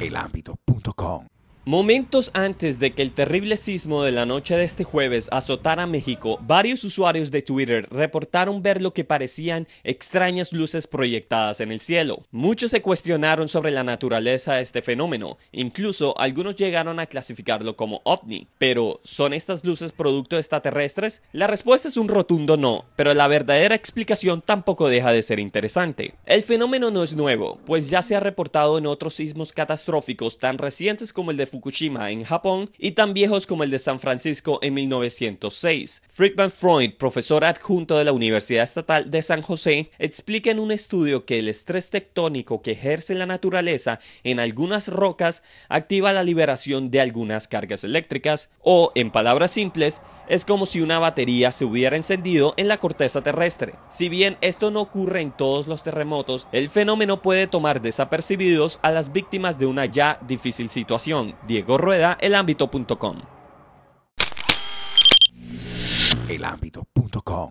elambito.com. Momentos antes de que el terrible sismo de la noche de este jueves azotara México, varios usuarios de Twitter reportaron ver lo que parecían extrañas luces proyectadas en el cielo. Muchos se cuestionaron sobre la naturaleza de este fenómeno, incluso algunos llegaron a clasificarlo como ovni. Pero, ¿son estas luces producto extraterrestres? La respuesta es un rotundo no, pero la verdadera explicación tampoco deja de ser interesante. El fenómeno no es nuevo, pues ya se ha reportado en otros sismos catastróficos tan recientes como el de Fukushima en Japón y tan viejos como el de San Francisco en 1906. Friedman Freud, profesor adjunto de la Universidad Estatal de San José, explica en un estudio que el estrés tectónico que ejerce la naturaleza en algunas rocas activa la liberación de algunas cargas eléctricas o, en palabras simples, es como si una batería se hubiera encendido en la corteza terrestre. Si bien esto no ocurre en todos los terremotos, el fenómeno puede tomar desapercibidos a las víctimas de una ya difícil situación. Diego Rueda, elámbito.com. Ámbito.com